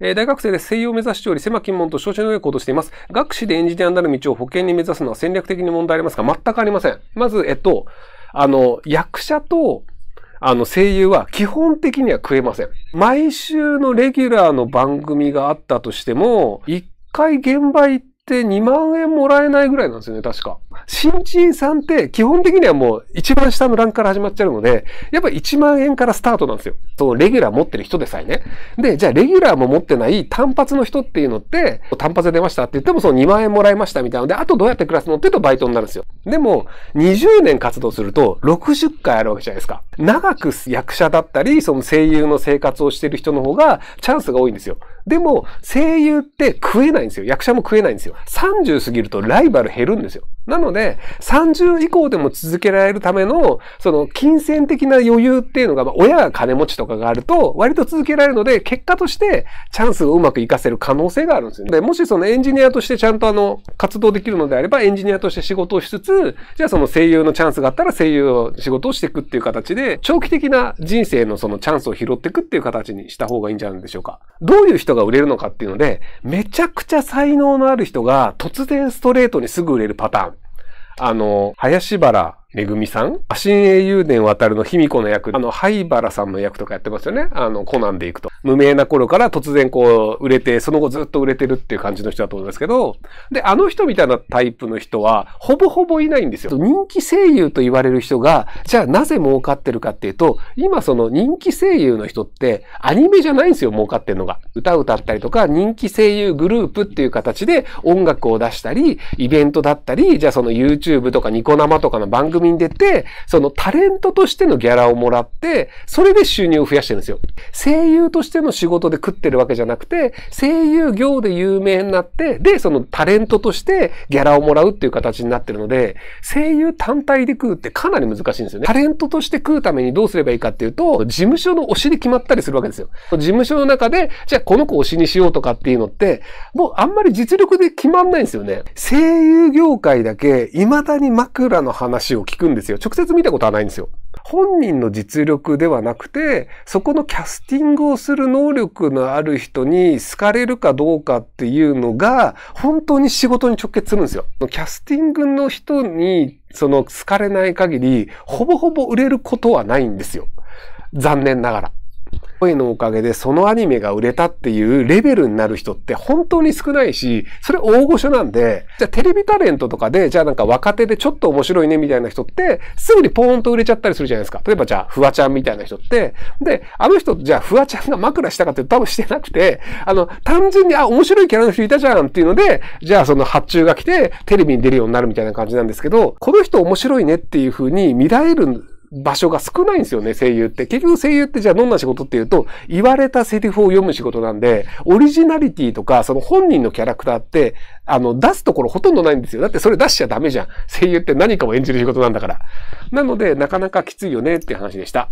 えー、大学生で西洋を目指しており、狭き門と承知の上行動しています。学士でエンジニアになる道を保険に目指すのは戦略的に問題ありますか全くありません。まず、えっと、あの、役者と、あの、声優は基本的には食えません。毎週のレギュラーの番組があったとしても、一回現場行って2万円もらえないぐらいなんですよね、確か。新人さんって基本的にはもう一番下のランクから始まっちゃうので、やっぱ1万円からスタートなんですよ。そのレギュラー持ってる人でさえね。で、じゃあレギュラーも持ってない単発の人っていうのって、単発で出ましたって言ってもその2万円もらいましたみたいなので、あとどうやって暮らすのって言うとバイトになるんですよ。でも、20年活動すると60回あるわけじゃないですか。長く役者だったり、その声優の生活をしてる人の方がチャンスが多いんですよ。でも、声優って食えないんですよ。役者も食えないんですよ。30過ぎるとライバル減るんですよ。なので、30以降でも続けられるための、その金銭的な余裕っていうのが、まあ、親が金持ちとかがあると、割と続けられるので、結果としてチャンスをうまく活かせる可能性があるんですよね。で、もしそのエンジニアとしてちゃんとあの、活動できるのであれば、エンジニアとして仕事をしつつ、じゃあその声優のチャンスがあったら声優を仕事をしていくっていう形で、長期的な人生のそのチャンスを拾っていくっていう形にした方がいいんじゃないでしょうか。どういう人が売れるのかっていうので、めちゃくちゃ才能のある人が突然ストレートにすぐ売れるパターン。あの、林原めぐみさん新英雄伝渡るの卑弥呼の役、あの、灰原さんの役とかやってますよね。あの、コナンで行くと。無名な頃から突然こう、売れて、その後ずっと売れてるっていう感じの人だと思うんですけど、で、あの人みたいなタイプの人は、ほぼほぼいないんですよ。人気声優と言われる人が、じゃあなぜ儲かってるかっていうと、今その人気声優の人って、アニメじゃないんですよ、儲かってるのが。歌歌ったりとか、人気声優グループっていう形で音楽を出したり、イベントだったり、じゃあその YouTube とかニコ生とかの番組に出て、そのタレントとしてのギャラをもらって、それで収入を増やしてるんですよ。声優としての仕事で食ってるわけじゃなくて、声優業で有名になって、で、そのタレントとしてギャラをもらうっていう形になってるので、声優単体で食うってかなり難しいんですよね。タレントとして食うためにどうすればいいかっていうと、事務所の推しで決まったりするわけですよ。事務所の中で、じゃあこの子推しにしようとかっていうのって、もうあんまり実力で決まんないんですよね。声優業界だけ、未だに枕の話を聞くんですよ。直接見たことはないんですよ。本人の実力ではなくて、そこのキャスティングをする能力のある人に好かれるかどうかっていうのが、本当に仕事に直結するんですよ。キャスティングの人に、その好かれない限り、ほぼほぼ売れることはないんですよ。残念ながら。声のおかげでそのアニメが売れたっていうレベルになる人って本当に少ないし、それ大御所なんで、じゃあテレビタレントとかで、じゃあなんか若手でちょっと面白いねみたいな人って、すぐにポーンと売れちゃったりするじゃないですか。例えばじゃあ、フワちゃんみたいな人って、で、あの人、じゃあフワちゃんが枕したかって多分してなくて、あの、単純に、あ、面白いキャラの人いたじゃんっていうので、じゃあその発注が来て、テレビに出るようになるみたいな感じなんですけど、この人面白いねっていう風に見られる場所が少ないんですよね、声優って。結局声優ってじゃあどんな仕事っていうと、言われたセリフを読む仕事なんで、オリジナリティとか、その本人のキャラクターって、あの、出すところほとんどないんですよ。だってそれ出しちゃダメじゃん。声優って何かを演じる仕事なんだから。なので、なかなかきついよねっていう話でした。